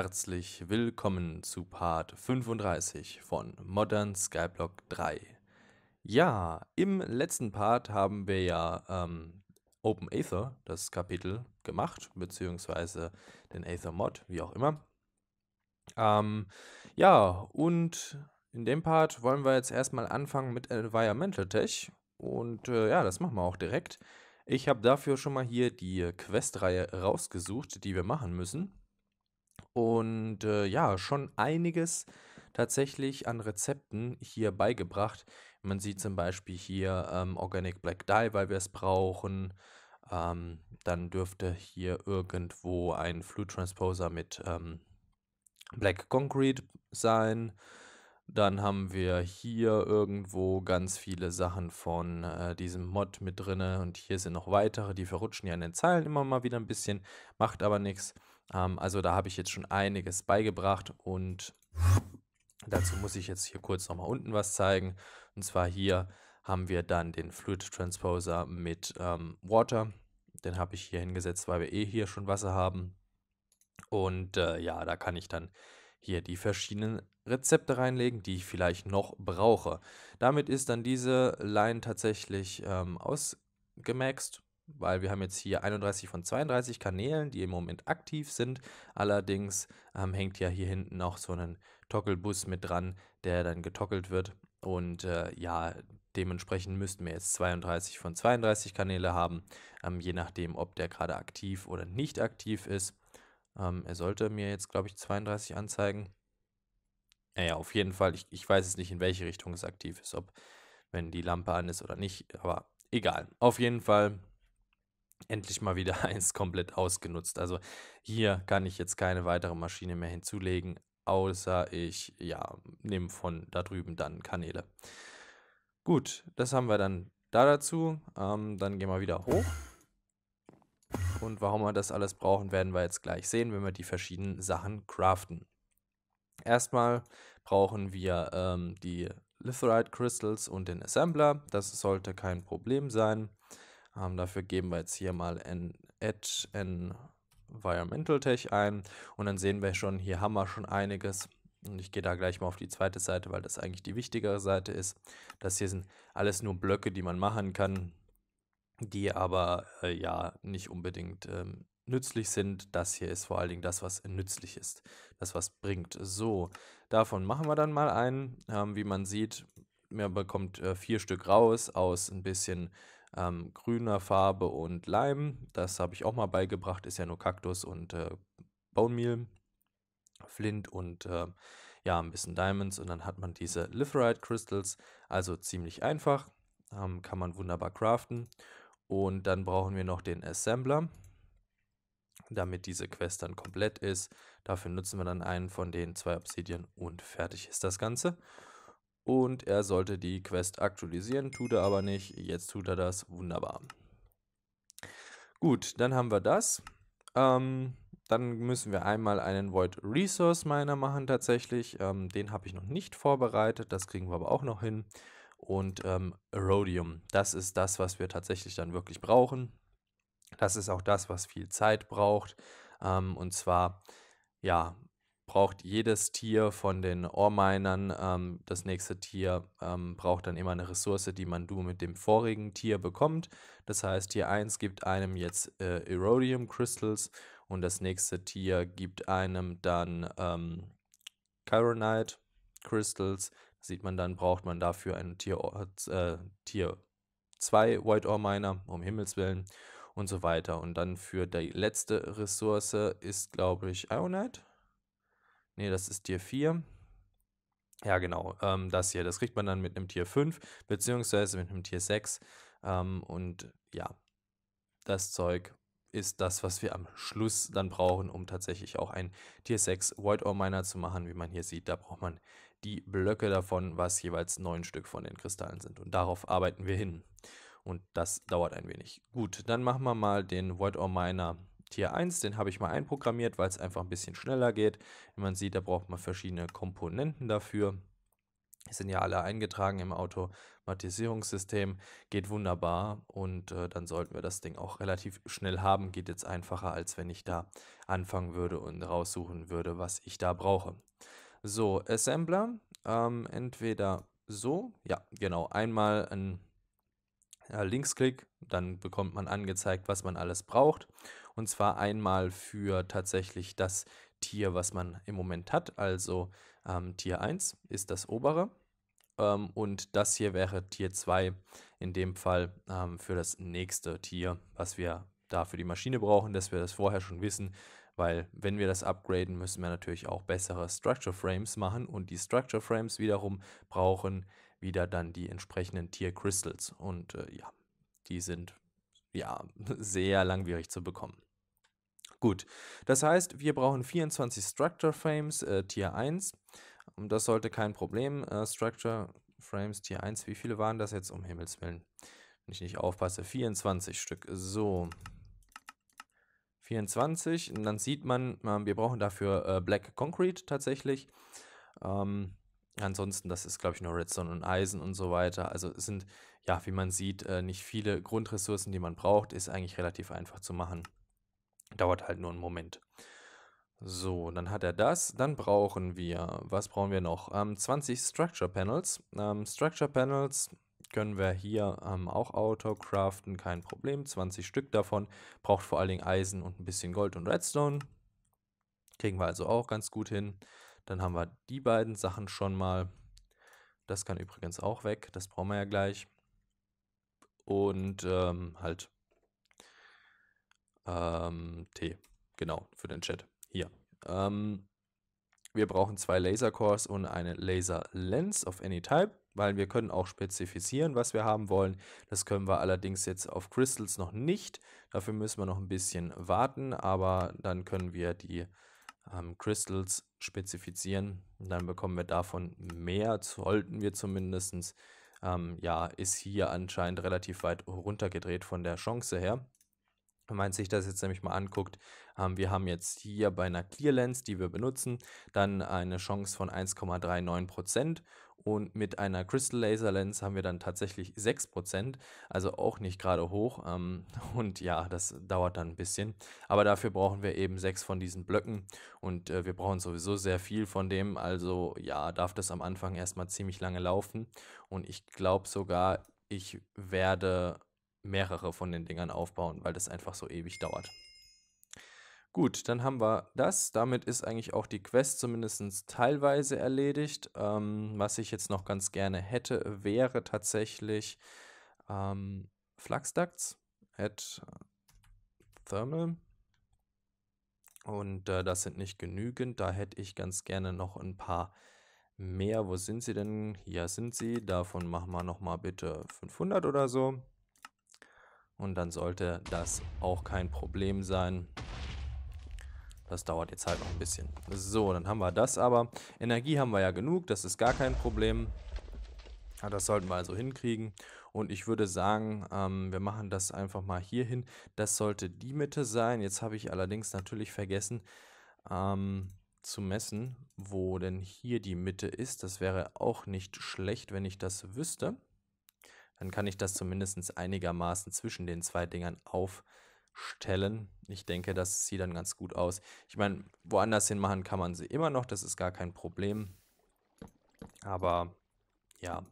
Herzlich willkommen zu Part 35 von Modern Skyblock 3. Ja, im letzten Part haben wir ja ähm, Open Aether, das Kapitel, gemacht, beziehungsweise den Aether Mod, wie auch immer. Ähm, ja, und in dem Part wollen wir jetzt erstmal anfangen mit Environmental Tech. Und äh, ja, das machen wir auch direkt. Ich habe dafür schon mal hier die Questreihe rausgesucht, die wir machen müssen. Und äh, ja, schon einiges tatsächlich an Rezepten hier beigebracht. Man sieht zum Beispiel hier ähm, Organic Black Dye, weil wir es brauchen. Ähm, dann dürfte hier irgendwo ein Flute Transposer mit ähm, Black Concrete sein. Dann haben wir hier irgendwo ganz viele Sachen von äh, diesem Mod mit drinne und hier sind noch weitere, die verrutschen ja in den Zeilen immer mal wieder ein bisschen, macht aber nichts. Ähm, also da habe ich jetzt schon einiges beigebracht und dazu muss ich jetzt hier kurz nochmal unten was zeigen. Und zwar hier haben wir dann den Fluid Transposer mit ähm, Water. Den habe ich hier hingesetzt, weil wir eh hier schon Wasser haben. Und äh, ja, da kann ich dann hier die verschiedenen Rezepte reinlegen, die ich vielleicht noch brauche. Damit ist dann diese Line tatsächlich ähm, ausgemaxt weil wir haben jetzt hier 31 von 32 Kanälen, die im Moment aktiv sind. Allerdings ähm, hängt ja hier hinten auch so ein Togglebus mit dran, der dann getoggelt wird. Und äh, ja, dementsprechend müssten wir jetzt 32 von 32 Kanäle haben, ähm, je nachdem, ob der gerade aktiv oder nicht aktiv ist. Ähm, er sollte mir jetzt, glaube ich, 32 anzeigen. Naja, auf jeden Fall, ich, ich weiß es nicht, in welche Richtung es aktiv ist, ob wenn die Lampe an ist oder nicht, aber egal. Auf jeden Fall endlich mal wieder eins komplett ausgenutzt. Also hier kann ich jetzt keine weitere Maschine mehr hinzulegen, außer ich, ja, nehme von da drüben dann Kanäle. Gut, das haben wir dann da dazu. Ähm, dann gehen wir wieder hoch. Und warum wir das alles brauchen, werden wir jetzt gleich sehen, wenn wir die verschiedenen Sachen craften. Erstmal brauchen wir ähm, die Lithrite Crystals und den Assembler. Das sollte kein Problem sein. Ähm, dafür geben wir jetzt hier mal en Edge Environmental Tech ein und dann sehen wir schon, hier haben wir schon einiges. Und ich gehe da gleich mal auf die zweite Seite, weil das eigentlich die wichtigere Seite ist. Das hier sind alles nur Blöcke, die man machen kann, die aber äh, ja nicht unbedingt ähm, nützlich sind. Das hier ist vor allen Dingen das, was nützlich ist, das, was bringt. So, davon machen wir dann mal einen. Ähm, wie man sieht, man bekommt äh, vier Stück raus aus ein bisschen ähm, grüner Farbe und Leim. Das habe ich auch mal beigebracht, ist ja nur Kaktus und äh, Bone Meal, Flint und äh, ja, ein bisschen Diamonds und dann hat man diese Litherite Crystals, also ziemlich einfach, ähm, kann man wunderbar craften. Und dann brauchen wir noch den Assembler, damit diese Quest dann komplett ist. Dafür nutzen wir dann einen von den zwei Obsidian und fertig ist das Ganze und er sollte die Quest aktualisieren, tut er aber nicht, jetzt tut er das, wunderbar. Gut, dann haben wir das. Ähm, dann müssen wir einmal einen Void Resource Miner machen tatsächlich. Ähm, den habe ich noch nicht vorbereitet, das kriegen wir aber auch noch hin. Und ähm, Rhodium, das ist das, was wir tatsächlich dann wirklich brauchen. Das ist auch das, was viel Zeit braucht. Ähm, und zwar, ja, braucht jedes Tier von den Ohrminern. ähm, das nächste Tier ähm, braucht dann immer eine Ressource, die man du mit dem vorigen Tier bekommt. Das heißt, Tier 1 gibt einem jetzt äh, Erodium Crystals und das nächste Tier gibt einem dann ähm, Chironite Crystals. sieht man dann, braucht man dafür ein Tier, äh, Tier 2 White Ore Miner, um Himmels Willen und so weiter. Und dann für die letzte Ressource ist, glaube ich, Ionite. Ne, das ist Tier 4. Ja, genau, ähm, das hier. Das kriegt man dann mit einem Tier 5, beziehungsweise mit einem Tier 6. Ähm, und ja, das Zeug ist das, was wir am Schluss dann brauchen, um tatsächlich auch ein Tier 6 White Ore Miner zu machen. Wie man hier sieht, da braucht man die Blöcke davon, was jeweils neun Stück von den Kristallen sind. Und darauf arbeiten wir hin. Und das dauert ein wenig. Gut, dann machen wir mal den White Ore Miner Tier 1, den habe ich mal einprogrammiert, weil es einfach ein bisschen schneller geht. Wie man sieht, da braucht man verschiedene Komponenten dafür. Die sind ja alle eingetragen im Automatisierungssystem, geht wunderbar und äh, dann sollten wir das Ding auch relativ schnell haben. Geht jetzt einfacher, als wenn ich da anfangen würde und raussuchen würde, was ich da brauche. So, Assembler, ähm, entweder so, ja, genau, einmal ein ja, Linksklick, dann bekommt man angezeigt, was man alles braucht und zwar einmal für tatsächlich das Tier, was man im Moment hat. Also ähm, Tier 1 ist das obere. Ähm, und das hier wäre Tier 2, in dem Fall ähm, für das nächste Tier, was wir da für die Maschine brauchen, dass wir das vorher schon wissen, weil wenn wir das upgraden, müssen wir natürlich auch bessere Structure Frames machen und die Structure Frames wiederum brauchen wieder dann die entsprechenden Tier Crystals und äh, ja, die sind ja sehr langwierig zu bekommen. Gut, das heißt, wir brauchen 24 Structure Frames äh, Tier 1. Und das sollte kein Problem. Äh, Structure Frames Tier 1, wie viele waren das jetzt? Um Himmels Willen, wenn ich nicht aufpasse. 24 Stück. So. 24. Und dann sieht man, äh, wir brauchen dafür äh, Black Concrete tatsächlich. Ähm, Ansonsten, das ist, glaube ich, nur Redstone und Eisen und so weiter. Also es sind, ja, wie man sieht, äh, nicht viele Grundressourcen, die man braucht. Ist eigentlich relativ einfach zu machen. Dauert halt nur einen Moment. So, dann hat er das. Dann brauchen wir, was brauchen wir noch? Ähm, 20 Structure Panels. Ähm, Structure Panels können wir hier ähm, auch Auto craften, kein Problem. 20 Stück davon. Braucht vor allen Dingen Eisen und ein bisschen Gold und Redstone. Kriegen wir also auch ganz gut hin. Dann haben wir die beiden Sachen schon mal. Das kann übrigens auch weg, das brauchen wir ja gleich. Und ähm, halt ähm, T, genau, für den Chat. Hier. Ähm, wir brauchen zwei Laser Cores und eine Laser Lens of any type, weil wir können auch spezifizieren, was wir haben wollen. Das können wir allerdings jetzt auf Crystals noch nicht. Dafür müssen wir noch ein bisschen warten, aber dann können wir die ähm, Crystals spezifizieren. Und dann bekommen wir davon mehr, sollten wir zumindest. Ähm, ja, ist hier anscheinend relativ weit runtergedreht von der Chance her. Wenn man sich das jetzt nämlich mal anguckt, ähm, wir haben jetzt hier bei einer Clear Lens, die wir benutzen, dann eine Chance von 1,39% und mit einer Crystal Laser Lens haben wir dann tatsächlich 6%, also auch nicht gerade hoch ähm, und ja, das dauert dann ein bisschen, aber dafür brauchen wir eben 6 von diesen Blöcken und äh, wir brauchen sowieso sehr viel von dem, also ja, darf das am Anfang erstmal ziemlich lange laufen und ich glaube sogar, ich werde mehrere von den Dingern aufbauen, weil das einfach so ewig dauert. Gut, dann haben wir das. Damit ist eigentlich auch die Quest zumindest teilweise erledigt. Ähm, was ich jetzt noch ganz gerne hätte, wäre tatsächlich ähm, Flaxducts at Thermal. Und äh, das sind nicht genügend. Da hätte ich ganz gerne noch ein paar mehr. Wo sind sie denn? Hier sind sie. Davon machen wir nochmal bitte 500 oder so. Und dann sollte das auch kein Problem sein. Das dauert jetzt halt noch ein bisschen. So, dann haben wir das aber. Energie haben wir ja genug, das ist gar kein Problem. Ja, das sollten wir also hinkriegen. Und ich würde sagen, ähm, wir machen das einfach mal hier hin. Das sollte die Mitte sein. Jetzt habe ich allerdings natürlich vergessen ähm, zu messen, wo denn hier die Mitte ist. Das wäre auch nicht schlecht, wenn ich das wüsste dann kann ich das zumindest einigermaßen zwischen den zwei Dingern aufstellen. Ich denke, das sieht dann ganz gut aus. Ich meine, woanders hin machen kann man sie immer noch, das ist gar kein Problem. Aber ja,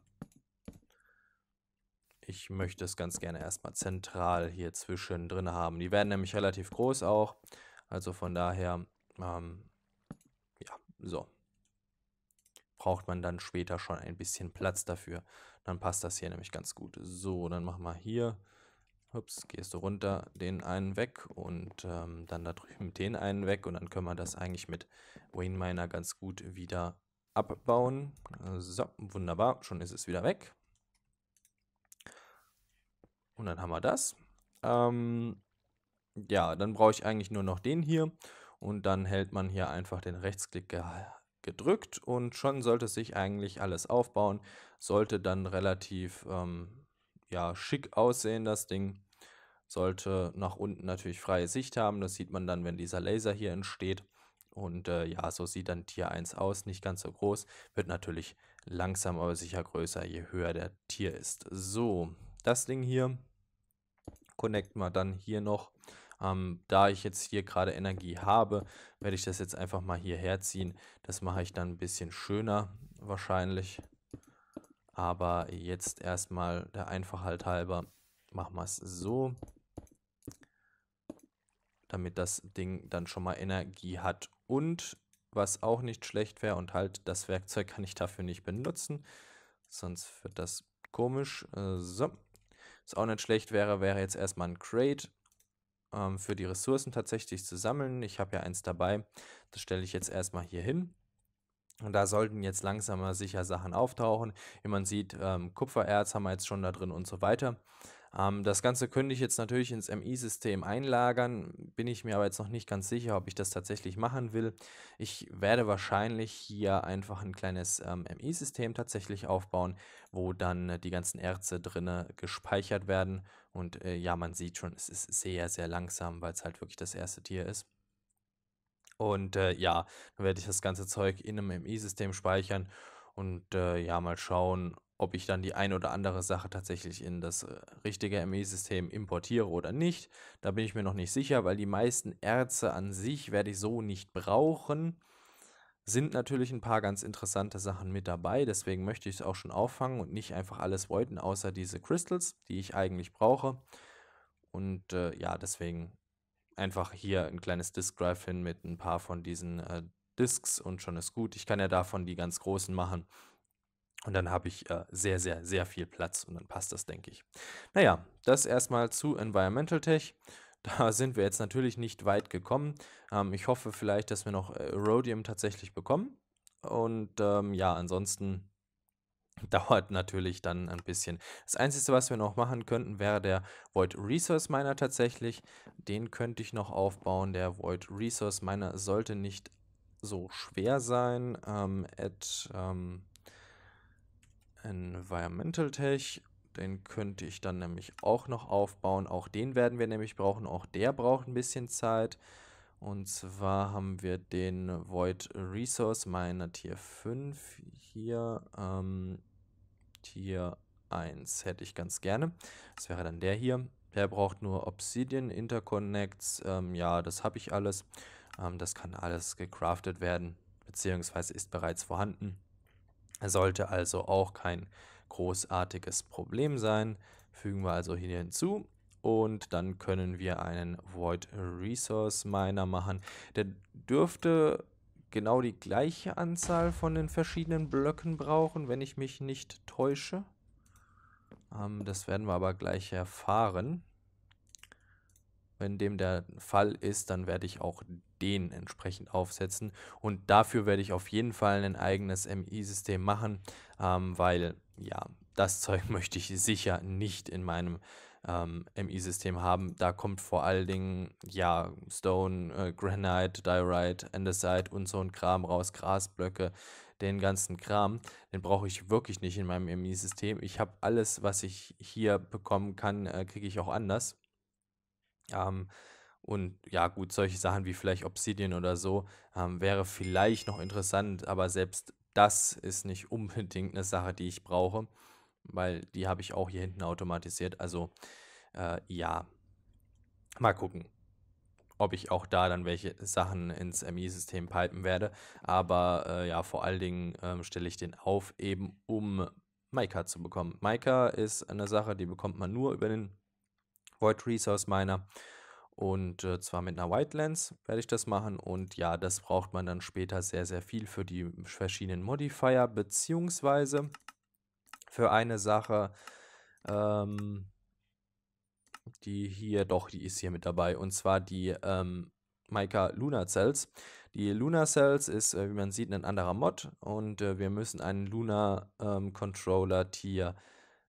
ich möchte es ganz gerne erstmal zentral hier zwischendrin haben. Die werden nämlich relativ groß auch. Also von daher, ähm, ja, so braucht man dann später schon ein bisschen Platz dafür. Dann passt das hier nämlich ganz gut. So, dann machen wir hier, ups, gehst du runter, den einen weg und ähm, dann da drüben den einen weg und dann können wir das eigentlich mit Wayne Miner ganz gut wieder abbauen. So, wunderbar, schon ist es wieder weg. Und dann haben wir das. Ähm, ja, dann brauche ich eigentlich nur noch den hier und dann hält man hier einfach den Rechtsklick gedrückt und schon sollte sich eigentlich alles aufbauen. Sollte dann relativ ähm, ja, schick aussehen, das Ding. Sollte nach unten natürlich freie Sicht haben. Das sieht man dann, wenn dieser Laser hier entsteht. Und äh, ja, so sieht dann Tier 1 aus, nicht ganz so groß, wird natürlich langsam aber sicher größer, je höher der Tier ist. So, das Ding hier connecten wir dann hier noch ähm, da ich jetzt hier gerade Energie habe, werde ich das jetzt einfach mal hierher ziehen. Das mache ich dann ein bisschen schöner wahrscheinlich. Aber jetzt erstmal der Einfachheit halber machen wir es so, damit das Ding dann schon mal Energie hat. Und was auch nicht schlecht wäre und halt das Werkzeug kann ich dafür nicht benutzen, sonst wird das komisch. Äh, so, was auch nicht schlecht wäre, wäre jetzt erstmal ein Crate ähm, für die Ressourcen tatsächlich zu sammeln. Ich habe ja eins dabei, das stelle ich jetzt erstmal hier hin. Und da sollten jetzt langsam mal sicher Sachen auftauchen. Wie man sieht, ähm, Kupfererz haben wir jetzt schon da drin und so weiter. Ähm, das Ganze könnte ich jetzt natürlich ins MI-System einlagern, bin ich mir aber jetzt noch nicht ganz sicher, ob ich das tatsächlich machen will. Ich werde wahrscheinlich hier einfach ein kleines ähm, MI-System tatsächlich aufbauen, wo dann äh, die ganzen Erze drinne gespeichert werden. Und äh, ja, man sieht schon, es ist sehr, sehr langsam, weil es halt wirklich das erste Tier ist. Und äh, ja, dann werde ich das ganze Zeug in einem MI-System speichern und äh, ja, mal schauen, ob ich dann die ein oder andere Sache tatsächlich in das äh, richtige ME-System importiere oder nicht. Da bin ich mir noch nicht sicher, weil die meisten Erze an sich werde ich so nicht brauchen. Sind natürlich ein paar ganz interessante Sachen mit dabei, deswegen möchte ich es auch schon auffangen und nicht einfach alles wollten, außer diese Crystals, die ich eigentlich brauche. Und äh, ja, deswegen einfach hier ein kleines Disk Drive hin mit ein paar von diesen äh, Disks und schon ist gut. Ich kann ja davon die ganz großen machen und dann habe ich äh, sehr, sehr, sehr viel Platz und dann passt das, denke ich. Naja, das erstmal zu Environmental Tech. Da sind wir jetzt natürlich nicht weit gekommen. Ähm, ich hoffe vielleicht, dass wir noch äh, Rhodium tatsächlich bekommen. Und ähm, ja, ansonsten dauert natürlich dann ein bisschen. Das Einzige, was wir noch machen könnten, wäre der Void Resource Miner tatsächlich. Den könnte ich noch aufbauen. Der Void Resource Miner sollte nicht so schwer sein. Ähm, at, ähm, Environmental Tech. Den könnte ich dann nämlich auch noch aufbauen. Auch den werden wir nämlich brauchen. Auch der braucht ein bisschen Zeit. Und zwar haben wir den Void Resource Miner Tier 5 hier. Ähm, Tier 1 hätte ich ganz gerne. Das wäre dann der hier. Der braucht nur Obsidian Interconnects. Ähm, ja, das habe ich alles. Ähm, das kann alles gecraftet werden, beziehungsweise ist bereits vorhanden. Sollte also auch kein großartiges Problem sein. Fügen wir also hier hinzu und dann können wir einen Void Resource Miner machen. Der dürfte genau die gleiche Anzahl von den verschiedenen Blöcken brauchen, wenn ich mich nicht täusche. Ähm, das werden wir aber gleich erfahren. Wenn dem der Fall ist, dann werde ich auch den entsprechend aufsetzen. Und dafür werde ich auf jeden Fall ein eigenes MI-System machen, ähm, weil ja, das Zeug möchte ich sicher nicht in meinem ähm, MI-System haben. Da kommt vor allen Dingen ja Stone, äh, Granite, Diorite, Andesite und so ein Kram raus, Grasblöcke, den ganzen Kram. Den brauche ich wirklich nicht in meinem MI-System. Ich habe alles, was ich hier bekommen kann, äh, kriege ich auch anders. Ähm, und ja, gut, solche Sachen wie vielleicht Obsidian oder so ähm, wäre vielleicht noch interessant, aber selbst das ist nicht unbedingt eine Sache, die ich brauche, weil die habe ich auch hier hinten automatisiert. Also äh, ja, mal gucken, ob ich auch da dann welche Sachen ins MI-System pipen werde. Aber äh, ja, vor allen Dingen äh, stelle ich den auf, eben um Maika zu bekommen. Maika ist eine Sache, die bekommt man nur über den Void Resource Miner. Und äh, zwar mit einer White Lens werde ich das machen. Und ja, das braucht man dann später sehr, sehr viel für die verschiedenen Modifier. Beziehungsweise für eine Sache, ähm, die hier, doch, die ist hier mit dabei. Und zwar die ähm, Mica Lunar Cells. Die Lunar Cells ist, äh, wie man sieht, ein anderer Mod. Und äh, wir müssen einen Lunar ähm, Controller Tier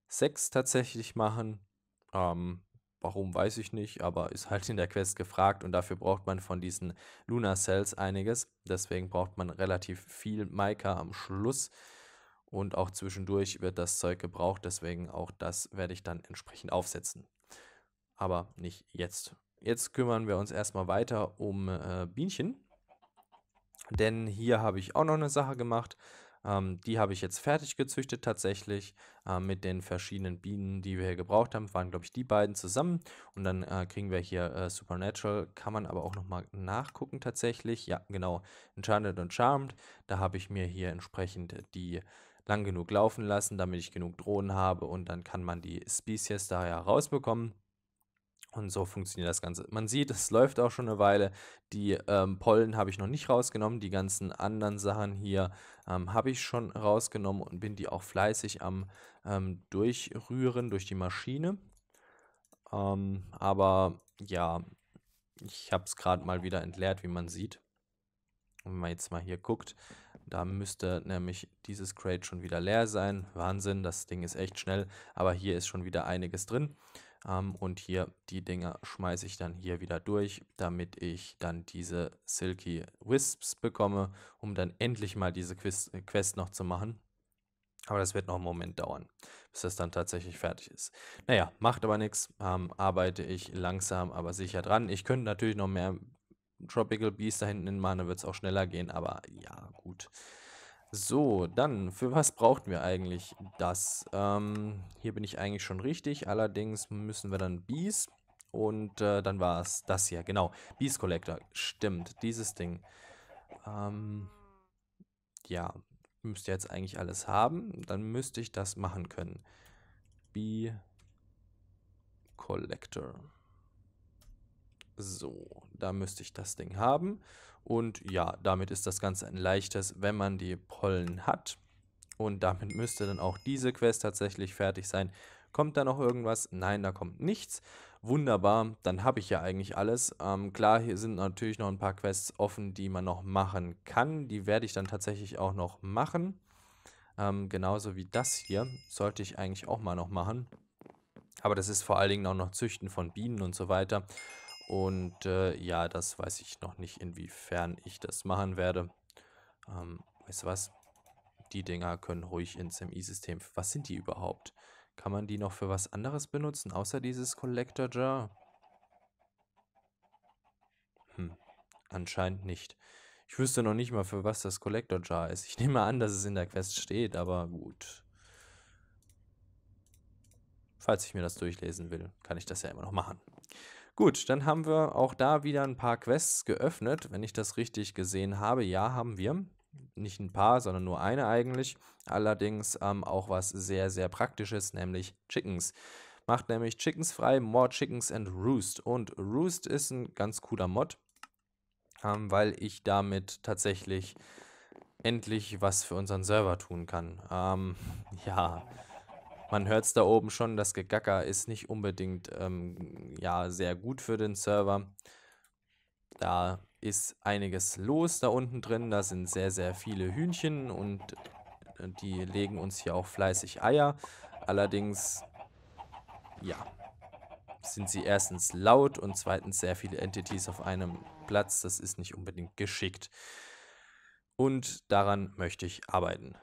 6 tatsächlich machen. Ähm, Warum weiß ich nicht, aber ist halt in der Quest gefragt und dafür braucht man von diesen Lunar Cells einiges. Deswegen braucht man relativ viel Maika am Schluss und auch zwischendurch wird das Zeug gebraucht. Deswegen auch das werde ich dann entsprechend aufsetzen. Aber nicht jetzt. Jetzt kümmern wir uns erstmal weiter um äh, Bienchen. Denn hier habe ich auch noch eine Sache gemacht. Ähm, die habe ich jetzt fertig gezüchtet tatsächlich äh, mit den verschiedenen Bienen, die wir hier gebraucht haben. Waren, glaube ich, die beiden zusammen. Und dann äh, kriegen wir hier äh, Supernatural. Kann man aber auch nochmal nachgucken tatsächlich. Ja, genau. Enchanted und Charmed. Da habe ich mir hier entsprechend die lang genug laufen lassen, damit ich genug Drohnen habe. Und dann kann man die Species daher rausbekommen. Und so funktioniert das Ganze. Man sieht, es läuft auch schon eine Weile. Die ähm, Pollen habe ich noch nicht rausgenommen. Die ganzen anderen Sachen hier ähm, habe ich schon rausgenommen und bin die auch fleißig am ähm, Durchrühren durch die Maschine. Ähm, aber ja, ich habe es gerade mal wieder entleert, wie man sieht. wenn man jetzt mal hier guckt, da müsste nämlich dieses Crate schon wieder leer sein. Wahnsinn, das Ding ist echt schnell. Aber hier ist schon wieder einiges drin. Ähm, und hier die Dinger schmeiße ich dann hier wieder durch, damit ich dann diese Silky Wisps bekomme, um dann endlich mal diese Quiz Quest noch zu machen. Aber das wird noch einen Moment dauern, bis das dann tatsächlich fertig ist. Naja, macht aber nichts. Ähm, arbeite ich langsam, aber sicher dran. Ich könnte natürlich noch mehr Tropical Beast da hinten in dann wird es auch schneller gehen, aber ja, gut. So, dann, für was brauchten wir eigentlich das? Ähm, hier bin ich eigentlich schon richtig, allerdings müssen wir dann Bees und äh, dann war es das hier, genau. Bees Collector, stimmt, dieses Ding. Ähm, ja, müsste jetzt eigentlich alles haben, dann müsste ich das machen können. Bee Collector. So, da müsste ich das Ding haben. Und ja, damit ist das Ganze ein leichtes, wenn man die Pollen hat. Und damit müsste dann auch diese Quest tatsächlich fertig sein. Kommt da noch irgendwas? Nein, da kommt nichts. Wunderbar, dann habe ich ja eigentlich alles. Ähm, klar, hier sind natürlich noch ein paar Quests offen, die man noch machen kann. Die werde ich dann tatsächlich auch noch machen. Ähm, genauso wie das hier sollte ich eigentlich auch mal noch machen. Aber das ist vor allen Dingen auch noch Züchten von Bienen und so weiter. Und äh, ja, das weiß ich noch nicht, inwiefern ich das machen werde. Ähm, weißt du was? Die Dinger können ruhig ins MI-System. Was sind die überhaupt? Kann man die noch für was anderes benutzen, außer dieses Collector Jar? Hm, anscheinend nicht. Ich wüsste noch nicht mal, für was das Collector Jar ist. Ich nehme an, dass es in der Quest steht, aber gut. Falls ich mir das durchlesen will, kann ich das ja immer noch machen. Gut, dann haben wir auch da wieder ein paar Quests geöffnet, wenn ich das richtig gesehen habe. Ja, haben wir. Nicht ein paar, sondern nur eine eigentlich. Allerdings ähm, auch was sehr, sehr Praktisches, nämlich Chickens. Macht nämlich Chickens frei, More Chickens and Roost. Und Roost ist ein ganz cooler Mod, ähm, weil ich damit tatsächlich endlich was für unseren Server tun kann. Ähm, ja man hört es da oben schon, das Gegacker ist nicht unbedingt ähm, ja, sehr gut für den Server. Da ist einiges los da unten drin, da sind sehr, sehr viele Hühnchen und äh, die legen uns hier auch fleißig Eier. Allerdings, ja, sind sie erstens laut und zweitens sehr viele Entities auf einem Platz. Das ist nicht unbedingt geschickt. Und daran möchte ich arbeiten.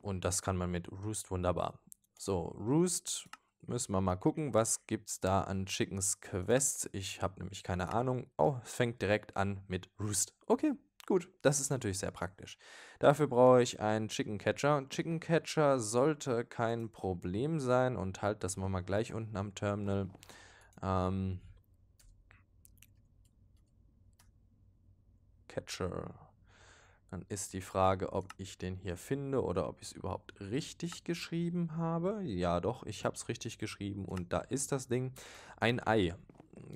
Und das kann man mit Roost wunderbar. So, Roost. Müssen wir mal gucken, was gibt es da an Chickens Quests. Ich habe nämlich keine Ahnung. Oh, es fängt direkt an mit Roost. Okay, Gut, das ist natürlich sehr praktisch. Dafür brauche ich einen Chicken Catcher. Chicken Catcher sollte kein Problem sein und halt das machen wir gleich unten am Terminal. Ähm Catcher. Dann ist die Frage, ob ich den hier finde oder ob ich es überhaupt richtig geschrieben habe. Ja, doch, ich habe es richtig geschrieben und da ist das Ding. Ein Ei.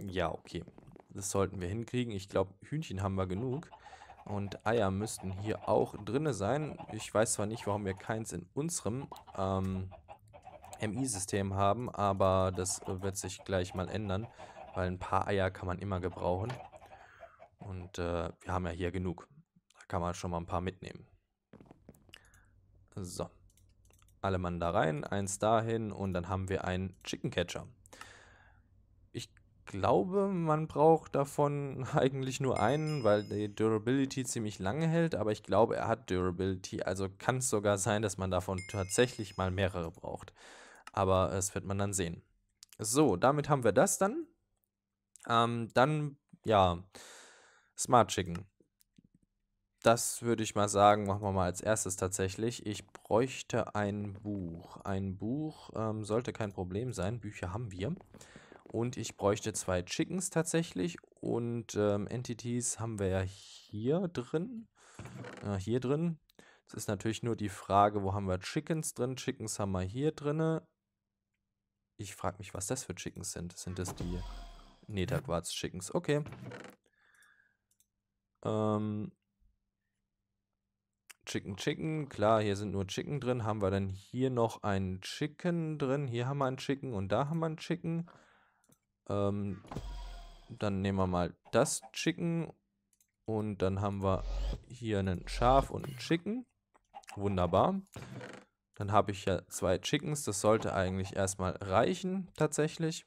Ja, okay. Das sollten wir hinkriegen. Ich glaube, Hühnchen haben wir genug. Und Eier müssten hier auch drin sein. Ich weiß zwar nicht, warum wir keins in unserem ähm, MI-System haben, aber das wird sich gleich mal ändern, weil ein paar Eier kann man immer gebrauchen. Und äh, wir haben ja hier genug kann man schon mal ein paar mitnehmen. So. Alle Mann da rein, eins dahin und dann haben wir einen Chicken Catcher. Ich glaube, man braucht davon eigentlich nur einen, weil die Durability ziemlich lange hält, aber ich glaube, er hat Durability, also kann es sogar sein, dass man davon tatsächlich mal mehrere braucht. Aber das wird man dann sehen. So, damit haben wir das dann. Ähm, dann, ja, Smart Chicken das würde ich mal sagen, machen wir mal als erstes tatsächlich. Ich bräuchte ein Buch. Ein Buch ähm, sollte kein Problem sein. Bücher haben wir. Und ich bräuchte zwei Chickens tatsächlich. Und ähm, Entities haben wir ja hier drin. Äh, hier drin. Es ist natürlich nur die Frage, wo haben wir Chickens drin? Chickens haben wir hier drin. Ich frage mich, was das für Chickens sind. Sind das die... Nee, Chickens. Okay. Ähm, Chicken Chicken. Klar, hier sind nur Chicken drin. Haben wir dann hier noch ein Chicken drin? Hier haben wir ein Chicken und da haben wir ein Chicken. Ähm, dann nehmen wir mal das Chicken. Und dann haben wir hier einen Schaf und einen Chicken. Wunderbar. Dann habe ich ja zwei Chickens. Das sollte eigentlich erstmal reichen, tatsächlich.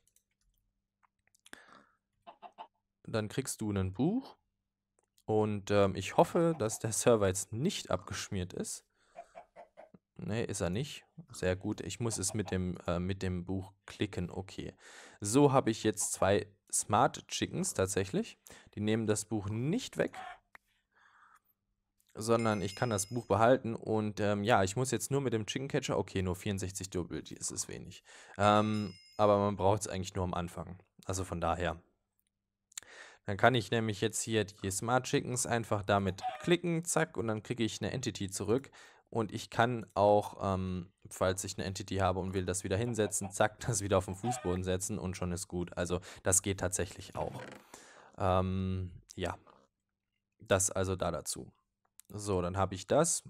Dann kriegst du ein Buch. Und ähm, ich hoffe, dass der Server jetzt nicht abgeschmiert ist. Ne, ist er nicht. Sehr gut. Ich muss es mit dem, äh, mit dem Buch klicken. Okay. So habe ich jetzt zwei Smart Chickens tatsächlich. Die nehmen das Buch nicht weg, sondern ich kann das Buch behalten. Und ähm, ja, ich muss jetzt nur mit dem Chicken Catcher. Okay, nur 64 Double, das ist wenig. Ähm, aber man braucht es eigentlich nur am Anfang. Also von daher dann kann ich nämlich jetzt hier die Smart Chickens einfach damit klicken, zack, und dann kriege ich eine Entity zurück. Und ich kann auch, ähm, falls ich eine Entity habe und will das wieder hinsetzen, zack, das wieder auf den Fußboden setzen und schon ist gut. Also das geht tatsächlich auch. Ähm, ja, das also da dazu. So, dann habe ich das.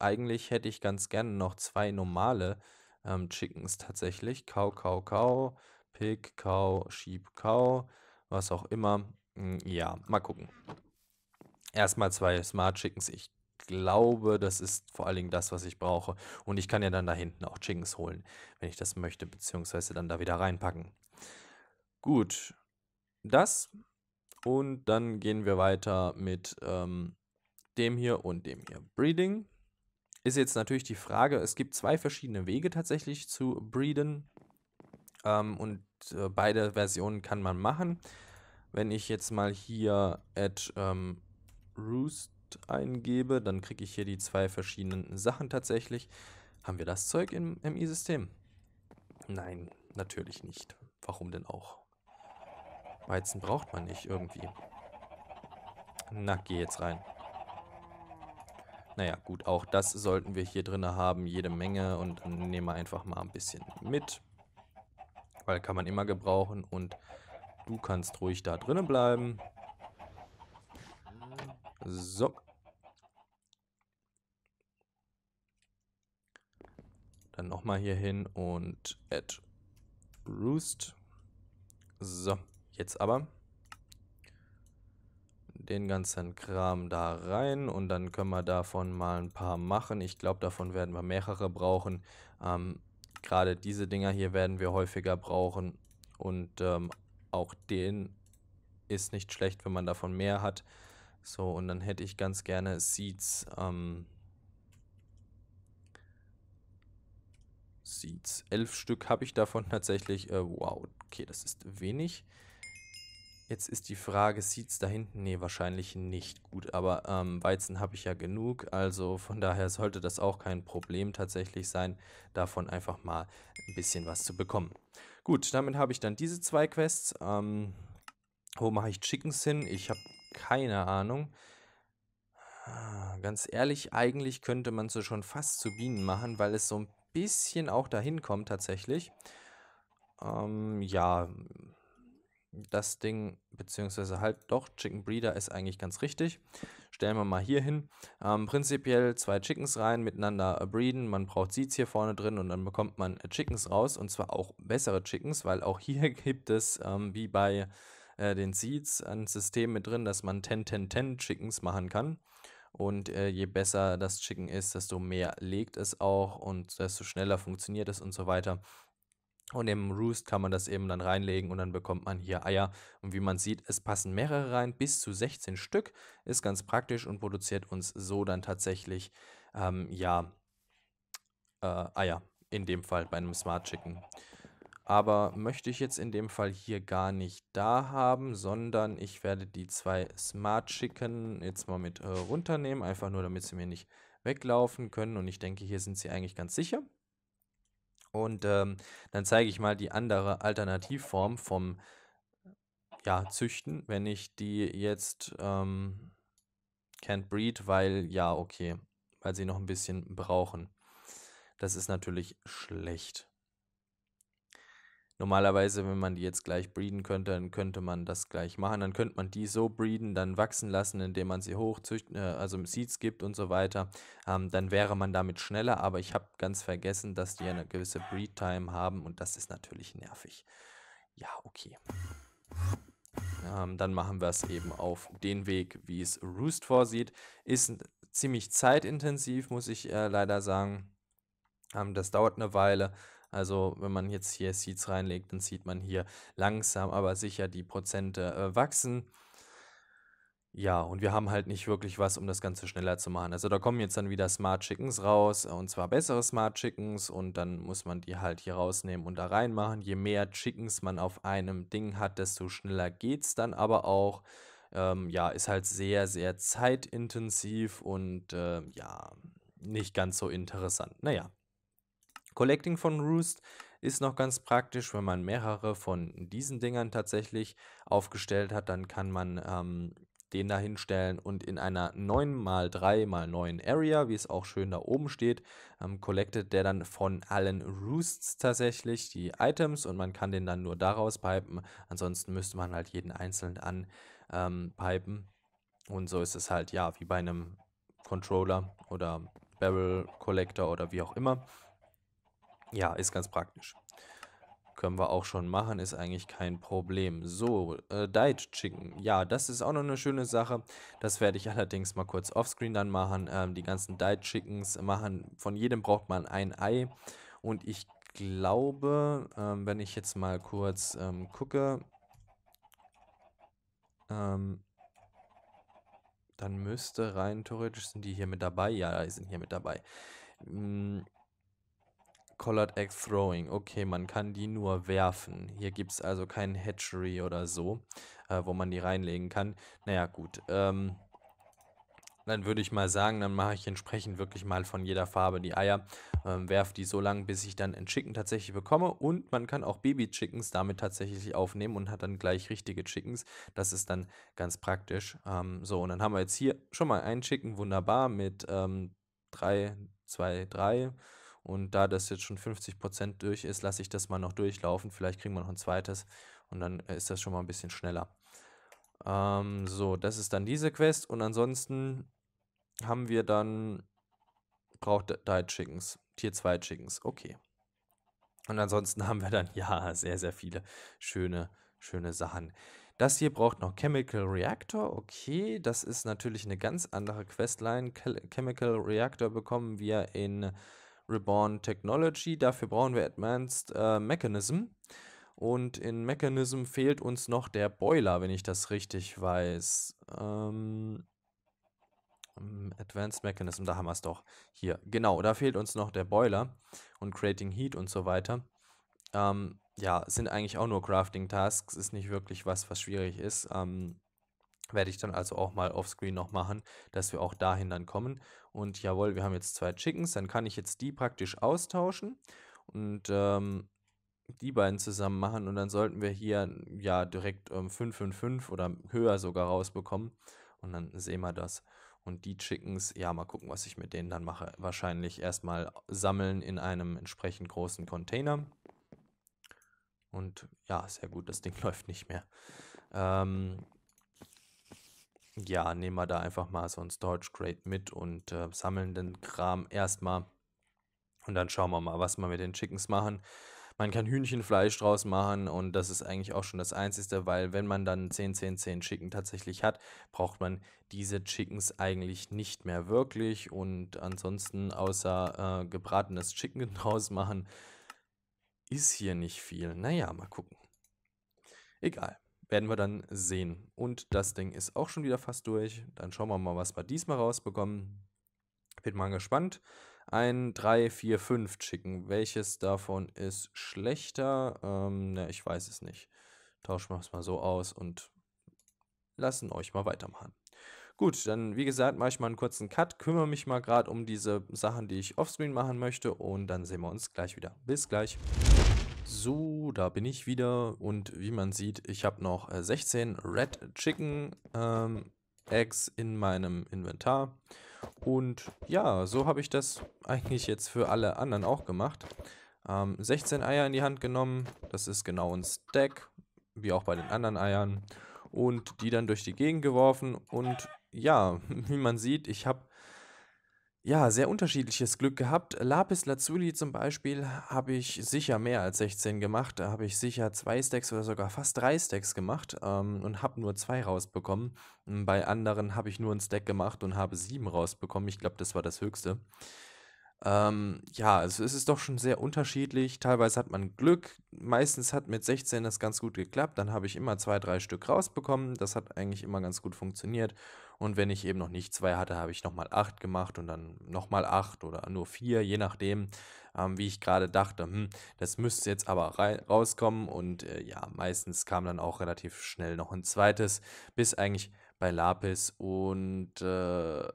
Eigentlich hätte ich ganz gerne noch zwei normale ähm, Chickens tatsächlich. Kau, kau, kau, pick, kau, schieb, kau was auch immer. Hm, ja, mal gucken. Erstmal zwei Smart Chickens. Ich glaube, das ist vor allen Dingen das, was ich brauche. Und ich kann ja dann da hinten auch Chickens holen, wenn ich das möchte, beziehungsweise dann da wieder reinpacken. Gut, das. Und dann gehen wir weiter mit ähm, dem hier und dem hier. Breeding ist jetzt natürlich die Frage, es gibt zwei verschiedene Wege tatsächlich zu breeden. Ähm, und äh, beide Versionen kann man machen. Wenn ich jetzt mal hier at ähm, roost eingebe, dann kriege ich hier die zwei verschiedenen Sachen tatsächlich. Haben wir das Zeug im MI-System? Nein, natürlich nicht. Warum denn auch? Weizen braucht man nicht irgendwie. Na, geh jetzt rein. Naja, gut, auch das sollten wir hier drin haben, jede Menge. Und nehmen wir einfach mal ein bisschen mit weil kann man immer gebrauchen und du kannst ruhig da drinnen bleiben. So. Dann nochmal hier hin und add roost. So, jetzt aber den ganzen Kram da rein und dann können wir davon mal ein paar machen. Ich glaube, davon werden wir mehrere brauchen. Ähm, gerade diese Dinger hier werden wir häufiger brauchen. Und ähm, auch den ist nicht schlecht, wenn man davon mehr hat. So, und dann hätte ich ganz gerne Seeds. Ähm, Seeds. Elf Stück habe ich davon tatsächlich. Äh, wow, okay, das ist wenig. Jetzt ist die Frage, sieht es da hinten? Nee, wahrscheinlich nicht gut. Aber ähm, Weizen habe ich ja genug. Also von daher sollte das auch kein Problem tatsächlich sein, davon einfach mal ein bisschen was zu bekommen. Gut, damit habe ich dann diese zwei Quests. Ähm, wo mache ich Chickens hin? Ich habe keine Ahnung. Ah, ganz ehrlich, eigentlich könnte man sie schon fast zu Bienen machen, weil es so ein bisschen auch dahin kommt tatsächlich. Ähm, ja, das Ding, beziehungsweise halt doch Chicken Breeder ist eigentlich ganz richtig. Stellen wir mal hier hin. Ähm, prinzipiell zwei Chickens rein, miteinander äh, breeden. Man braucht Seeds hier vorne drin und dann bekommt man äh, Chickens raus und zwar auch bessere Chickens, weil auch hier gibt es ähm, wie bei äh, den Seeds ein System mit drin, dass man 10, 10, 10 Chickens machen kann. Und äh, je besser das Chicken ist, desto mehr legt es auch und desto schneller funktioniert es und so weiter. Und im Roost kann man das eben dann reinlegen und dann bekommt man hier Eier. Und wie man sieht, es passen mehrere rein, bis zu 16 Stück. Ist ganz praktisch und produziert uns so dann tatsächlich, ähm, ja, äh, Eier. In dem Fall bei einem Smart Chicken. Aber möchte ich jetzt in dem Fall hier gar nicht da haben, sondern ich werde die zwei Smart Chicken jetzt mal mit äh, runternehmen. Einfach nur, damit sie mir nicht weglaufen können. Und ich denke, hier sind sie eigentlich ganz sicher. Und ähm, dann zeige ich mal die andere Alternativform vom ja, Züchten, wenn ich die jetzt ähm, can't breed, weil ja, okay, weil sie noch ein bisschen brauchen. Das ist natürlich schlecht. Normalerweise, wenn man die jetzt gleich breeden könnte, dann könnte man das gleich machen. Dann könnte man die so breeden, dann wachsen lassen, indem man sie hochzüchten, äh, also Seeds gibt und so weiter. Ähm, dann wäre man damit schneller, aber ich habe ganz vergessen, dass die eine gewisse Breed-Time haben und das ist natürlich nervig. Ja, okay. Ähm, dann machen wir es eben auf den Weg, wie es Roost vorsieht. Ist ziemlich zeitintensiv, muss ich äh, leider sagen. Ähm, das dauert eine Weile. Also wenn man jetzt hier Seeds reinlegt, dann sieht man hier langsam, aber sicher die Prozente äh, wachsen. Ja, und wir haben halt nicht wirklich was, um das Ganze schneller zu machen. Also da kommen jetzt dann wieder Smart Chickens raus, und zwar bessere Smart Chickens, und dann muss man die halt hier rausnehmen und da reinmachen. Je mehr Chickens man auf einem Ding hat, desto schneller geht es dann aber auch. Ähm, ja, ist halt sehr, sehr zeitintensiv und äh, ja, nicht ganz so interessant. Naja, Collecting von Roost ist noch ganz praktisch, wenn man mehrere von diesen Dingern tatsächlich aufgestellt hat, dann kann man ähm, den da hinstellen und in einer 9x3x9 Area, wie es auch schön da oben steht, ähm, collectet der dann von allen Roosts tatsächlich die Items und man kann den dann nur daraus pipen. Ansonsten müsste man halt jeden einzeln anpipen. Ähm, und so ist es halt, ja, wie bei einem Controller oder Barrel Collector oder wie auch immer. Ja, ist ganz praktisch. Können wir auch schon machen, ist eigentlich kein Problem. So, äh, Diet Chicken. Ja, das ist auch noch eine schöne Sache. Das werde ich allerdings mal kurz offscreen dann machen. Ähm, die ganzen Diet Chickens machen, von jedem braucht man ein Ei. Und ich glaube, ähm, wenn ich jetzt mal kurz ähm, gucke, ähm, dann müsste rein theoretisch, sind die hier mit dabei? Ja, die sind hier mit dabei. Hm, Collared Egg Throwing. Okay, man kann die nur werfen. Hier gibt es also kein Hatchery oder so, äh, wo man die reinlegen kann. Naja, gut. Ähm, dann würde ich mal sagen, dann mache ich entsprechend wirklich mal von jeder Farbe die Eier, ähm, werfe die so lange, bis ich dann ein Chicken tatsächlich bekomme und man kann auch Baby-Chickens damit tatsächlich aufnehmen und hat dann gleich richtige Chickens. Das ist dann ganz praktisch. Ähm, so, und dann haben wir jetzt hier schon mal ein Chicken, wunderbar, mit ähm, 3, 2, 3 und da das jetzt schon 50 durch ist, lasse ich das mal noch durchlaufen. Vielleicht kriegen wir noch ein zweites und dann äh, ist das schon mal ein bisschen schneller. Ähm, so, das ist dann diese Quest. Und ansonsten haben wir dann braucht Diet Chickens, Tier 2 Chickens, okay. Und ansonsten haben wir dann, ja, sehr, sehr viele schöne, schöne Sachen. Das hier braucht noch Chemical Reactor, okay. Das ist natürlich eine ganz andere Questline. Chemical Reactor bekommen wir in Reborn Technology. Dafür brauchen wir Advanced äh, Mechanism. Und in Mechanism fehlt uns noch der Boiler, wenn ich das richtig weiß. Ähm, hm, Advanced Mechanism, da haben wir es doch. Hier, genau, da fehlt uns noch der Boiler und Creating Heat und so weiter. Ähm, ja, sind eigentlich auch nur Crafting Tasks, ist nicht wirklich was, was schwierig ist. Ähm, werde ich dann also auch mal offscreen noch machen, dass wir auch dahin dann kommen. Und jawohl, wir haben jetzt zwei Chickens, dann kann ich jetzt die praktisch austauschen und ähm, die beiden zusammen machen. Und dann sollten wir hier ja direkt ähm, 5 oder höher sogar rausbekommen. Und dann sehen wir das. Und die Chickens, ja, mal gucken, was ich mit denen dann mache. Wahrscheinlich erstmal sammeln in einem entsprechend großen Container. Und ja, sehr gut, das Ding läuft nicht mehr. Ähm, ja, nehmen wir da einfach mal so ein Storage Crate mit und äh, sammeln den Kram erstmal. Und dann schauen wir mal, was wir mit den Chickens machen. Man kann Hühnchenfleisch draus machen und das ist eigentlich auch schon das Einzige, weil wenn man dann 10, 10, 10 Chicken tatsächlich hat, braucht man diese Chickens eigentlich nicht mehr wirklich und ansonsten außer äh, gebratenes Chicken draus machen, ist hier nicht viel. Naja, mal gucken. Egal werden wir dann sehen. Und das Ding ist auch schon wieder fast durch. Dann schauen wir mal, was wir diesmal rausbekommen. Bin mal gespannt. Ein 3, 4, 5 Chicken. Welches davon ist schlechter? Ähm, na, ich weiß es nicht. Tauschen wir es mal so aus und lassen euch mal weitermachen. Gut, dann wie gesagt, mache ich mal einen kurzen Cut, kümmere mich mal gerade um diese Sachen, die ich offscreen machen möchte und dann sehen wir uns gleich wieder. Bis gleich. So, da bin ich wieder und wie man sieht, ich habe noch 16 äh, Red Chicken ähm, Eggs in meinem Inventar. Und ja, so habe ich das eigentlich jetzt für alle anderen auch gemacht. Ähm, 16 Eier in die Hand genommen, das ist genau ein Stack, wie auch bei den anderen Eiern. Und die dann durch die Gegend geworfen und ja, wie man sieht, ich habe ja, sehr unterschiedliches Glück gehabt. Lapis Lazuli zum Beispiel habe ich sicher mehr als 16 gemacht. Da habe ich sicher zwei Stacks oder sogar fast drei Stacks gemacht ähm, und habe nur zwei rausbekommen. Hm, bei anderen habe ich nur einen Stack gemacht und habe sieben rausbekommen. Ich glaube, das war das Höchste. Ähm, ja, also es ist doch schon sehr unterschiedlich. Teilweise hat man Glück. Meistens hat mit 16 das ganz gut geklappt. Dann habe ich immer zwei, drei Stück rausbekommen. Das hat eigentlich immer ganz gut funktioniert. Und wenn ich eben noch nicht zwei hatte, habe ich nochmal acht gemacht und dann nochmal acht oder nur vier, je nachdem, ähm, wie ich gerade dachte, hm, das müsste jetzt aber rauskommen. Und äh, ja, meistens kam dann auch relativ schnell noch ein zweites, bis eigentlich bei Lapis und äh,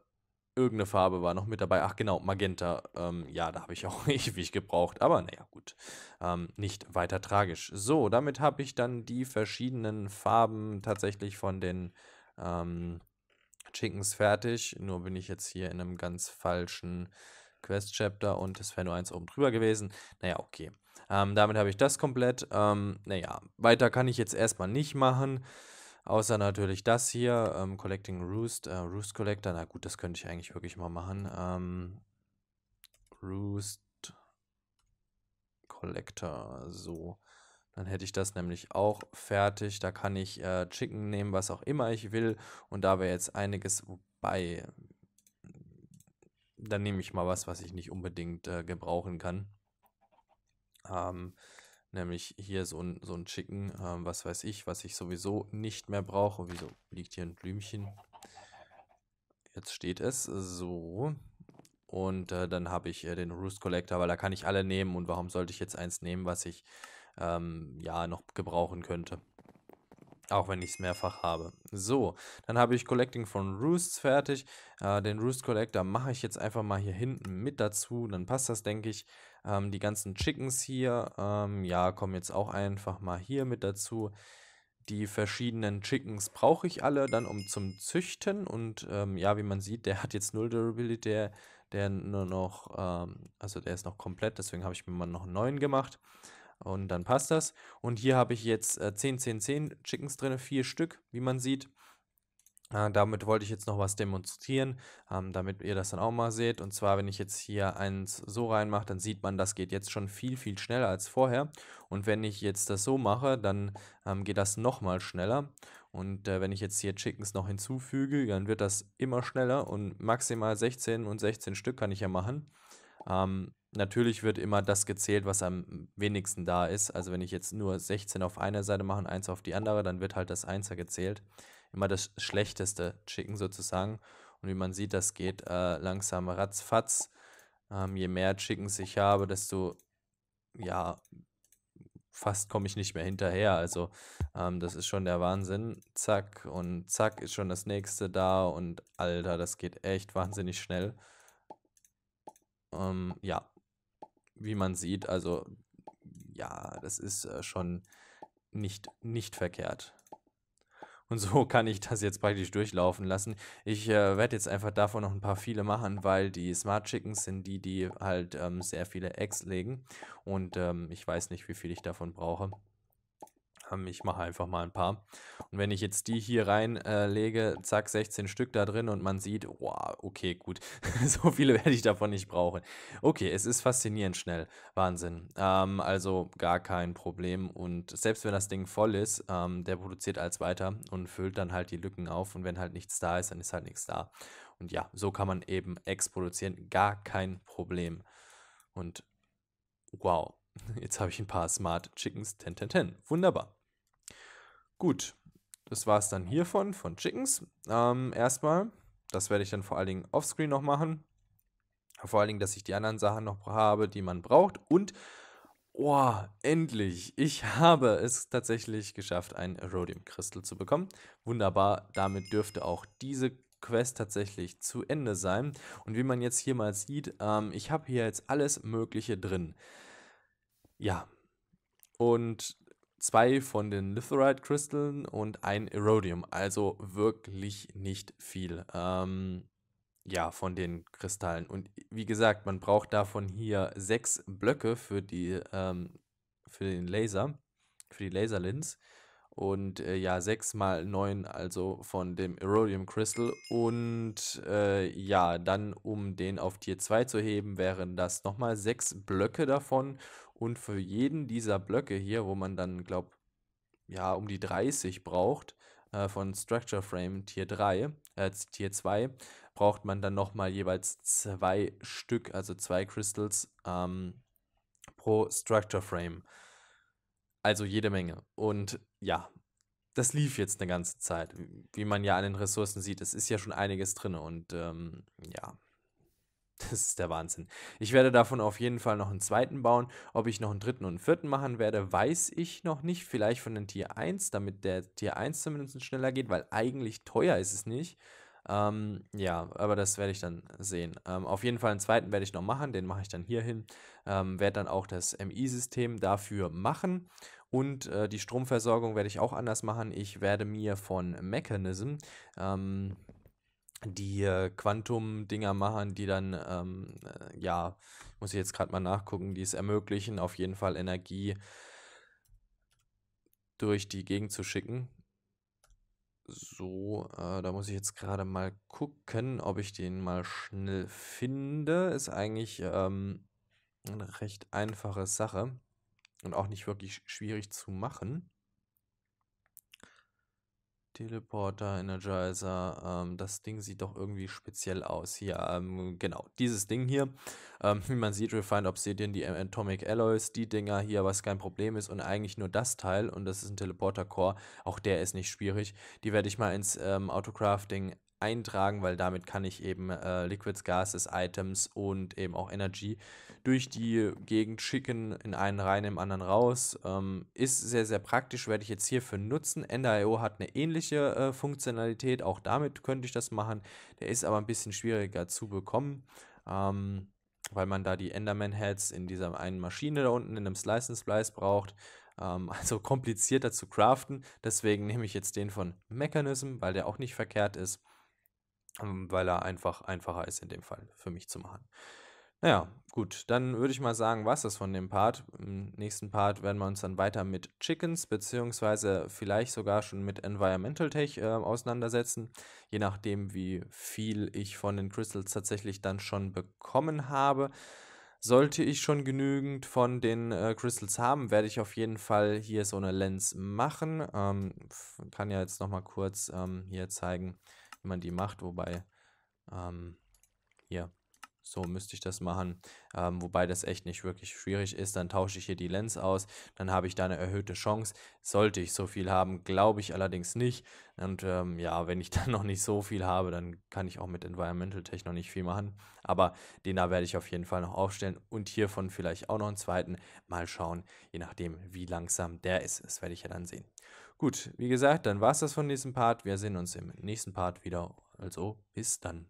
irgendeine Farbe war noch mit dabei. Ach genau, Magenta. Ähm, ja, da habe ich auch ewig gebraucht, aber naja, gut. Ähm, nicht weiter tragisch. So, damit habe ich dann die verschiedenen Farben tatsächlich von den ähm, Chickens fertig. Nur bin ich jetzt hier in einem ganz falschen Quest-Chapter und es wäre nur eins oben drüber gewesen. Naja, okay. Ähm, damit habe ich das komplett. Ähm, naja, weiter kann ich jetzt erstmal nicht machen. Außer natürlich das hier, ähm, Collecting Roost, äh, Roost Collector. Na gut, das könnte ich eigentlich wirklich mal machen. Ähm, Roost Collector, so. Dann hätte ich das nämlich auch fertig. Da kann ich äh, Chicken nehmen, was auch immer ich will. Und da wäre jetzt einiges, bei. dann nehme ich mal was, was ich nicht unbedingt äh, gebrauchen kann. Ähm, nämlich hier so ein, so ein Chicken, ähm, was weiß ich, was ich sowieso nicht mehr brauche. Wieso liegt hier ein Blümchen? Jetzt steht es so. Und äh, dann habe ich äh, den Roost Collector, weil da kann ich alle nehmen. Und warum sollte ich jetzt eins nehmen, was ich ähm, ja noch gebrauchen könnte. Auch wenn ich es mehrfach habe. So, dann habe ich Collecting von Roosts fertig. Äh, den Roost Collector mache ich jetzt einfach mal hier hinten mit dazu. Dann passt das, denke ich. Ähm, die ganzen Chickens hier, ähm, ja, kommen jetzt auch einfach mal hier mit dazu. Die verschiedenen Chickens brauche ich alle dann um zum Züchten. Und ähm, ja, wie man sieht, der hat jetzt null Durability, der, der nur noch, ähm, also der ist noch komplett. Deswegen habe ich mir mal noch einen neuen gemacht und dann passt das. Und hier habe ich jetzt äh, 10, 10, 10 Chickens drin, vier Stück, wie man sieht. Äh, damit wollte ich jetzt noch was demonstrieren, ähm, damit ihr das dann auch mal seht. Und zwar, wenn ich jetzt hier eins so reinmache, dann sieht man, das geht jetzt schon viel, viel schneller als vorher. Und wenn ich jetzt das so mache, dann ähm, geht das nochmal schneller. Und äh, wenn ich jetzt hier Chickens noch hinzufüge, dann wird das immer schneller und maximal 16 und 16 Stück kann ich ja machen. Ähm, natürlich wird immer das gezählt, was am wenigsten da ist. Also wenn ich jetzt nur 16 auf einer Seite mache und 1 auf die andere, dann wird halt das 1er gezählt. Immer das schlechteste Chicken sozusagen. Und wie man sieht, das geht äh, langsam ratzfatz. Ähm, je mehr Chickens ich habe, desto, ja, fast komme ich nicht mehr hinterher. Also ähm, das ist schon der Wahnsinn. Zack und zack ist schon das nächste da. Und alter, das geht echt wahnsinnig schnell. Ähm, ja, wie man sieht, also ja, das ist äh, schon nicht, nicht verkehrt. Und so kann ich das jetzt praktisch durchlaufen lassen. Ich äh, werde jetzt einfach davon noch ein paar viele machen, weil die Smart Chickens sind die, die halt ähm, sehr viele Eggs legen. Und ähm, ich weiß nicht, wie viel ich davon brauche. Ähm, ich mache einfach mal ein paar. Und wenn ich jetzt die hier reinlege, äh, zack, 16 Stück da drin und man sieht, wow, okay, gut, so viele werde ich davon nicht brauchen. Okay, es ist faszinierend schnell, Wahnsinn. Ähm, also gar kein Problem und selbst wenn das Ding voll ist, ähm, der produziert als weiter und füllt dann halt die Lücken auf und wenn halt nichts da ist, dann ist halt nichts da. Und ja, so kann man eben Eggs produzieren, gar kein Problem. Und wow, Jetzt habe ich ein paar Smart Chickens 1010. 10, 10. Wunderbar. Gut, das war es dann hiervon, von Chickens. Ähm, erstmal, das werde ich dann vor allen Dingen offscreen noch machen. Vor allen Dingen, dass ich die anderen Sachen noch habe, die man braucht. Und, oh, endlich, ich habe es tatsächlich geschafft, ein Rhodium-Kristall zu bekommen. Wunderbar, damit dürfte auch diese Quest tatsächlich zu Ende sein. Und wie man jetzt hier mal sieht, ähm, ich habe hier jetzt alles Mögliche drin. Ja, und zwei von den Litherite-Kristallen und ein Erodium. Also wirklich nicht viel. Ähm, ja, von den Kristallen. Und wie gesagt, man braucht davon hier sechs Blöcke für die ähm, für den Laser, für die Laserlins. Und äh, ja, sechs mal neun, also von dem Erodium Crystal. Und äh, ja, dann um den auf Tier 2 zu heben, wären das nochmal sechs Blöcke davon und für jeden dieser Blöcke hier, wo man dann, glaube ja, um die 30 braucht, äh, von Structure Frame Tier 3, äh, Tier 2, braucht man dann nochmal jeweils zwei Stück, also zwei Crystals ähm, pro Structure Frame. Also jede Menge. Und ja, das lief jetzt eine ganze Zeit. Wie man ja an den Ressourcen sieht, es ist ja schon einiges drin und ähm, ja, Das ist der Wahnsinn. Ich werde davon auf jeden Fall noch einen zweiten bauen. Ob ich noch einen dritten und einen vierten machen werde, weiß ich noch nicht. Vielleicht von den Tier 1, damit der Tier 1 zumindest schneller geht, weil eigentlich teuer ist es nicht. Ähm, ja, aber das werde ich dann sehen. Ähm, auf jeden Fall einen zweiten werde ich noch machen, den mache ich dann hier hin. Ähm, werde dann auch das MI-System dafür machen. Und äh, die Stromversorgung werde ich auch anders machen. Ich werde mir von Mechanism, ähm, die Quantum-Dinger machen, die dann, ähm, äh, ja, muss ich jetzt gerade mal nachgucken, die es ermöglichen, auf jeden Fall Energie durch die Gegend zu schicken. So, äh, da muss ich jetzt gerade mal gucken, ob ich den mal schnell finde. Ist eigentlich ähm, eine recht einfache Sache und auch nicht wirklich schwierig zu machen. Teleporter, Energizer, ähm, das Ding sieht doch irgendwie speziell aus. Hier, ähm, genau, dieses Ding hier. Ähm, wie man sieht, Refined Obsidian, die Atomic Alloys, die Dinger hier, was kein Problem ist. Und eigentlich nur das Teil, und das ist ein Teleporter-Core, auch der ist nicht schwierig. Die werde ich mal ins ähm, Autocrafting eintragen, weil damit kann ich eben äh, Liquids, Gases, Items und eben auch Energy durch die Gegend schicken, in einen rein, im anderen raus. Ähm, ist sehr, sehr praktisch, werde ich jetzt hierfür nutzen. Ender.io hat eine ähnliche äh, Funktionalität, auch damit könnte ich das machen. Der ist aber ein bisschen schwieriger zu bekommen. Ähm, weil man da die Enderman-Heads in dieser einen Maschine da unten in einem Slice and Splice braucht ähm, also komplizierter zu craften. Deswegen nehme ich jetzt den von Mechanism, weil der auch nicht verkehrt ist. Ähm, weil er einfach einfacher ist in dem Fall für mich zu machen. Naja, gut, dann würde ich mal sagen, was das von dem Part. Im nächsten Part werden wir uns dann weiter mit Chickens beziehungsweise vielleicht sogar schon mit Environmental Tech äh, auseinandersetzen, je nachdem, wie viel ich von den Crystals tatsächlich dann schon bekommen habe. Sollte ich schon genügend von den äh, Crystals haben, werde ich auf jeden Fall hier so eine Lens machen. Ähm, kann ja jetzt nochmal kurz ähm, hier zeigen, man die macht, wobei, ähm, hier, so müsste ich das machen, ähm, wobei das echt nicht wirklich schwierig ist. Dann tausche ich hier die Lens aus, dann habe ich da eine erhöhte Chance. Sollte ich so viel haben, glaube ich allerdings nicht. Und ähm, ja, wenn ich dann noch nicht so viel habe, dann kann ich auch mit Environmental Tech noch nicht viel machen. Aber den da werde ich auf jeden Fall noch aufstellen und hiervon vielleicht auch noch einen zweiten. Mal schauen, je nachdem, wie langsam der ist. Das werde ich ja dann sehen. Gut, wie gesagt, dann war es das von diesem Part. Wir sehen uns im nächsten Part wieder. Also, bis dann.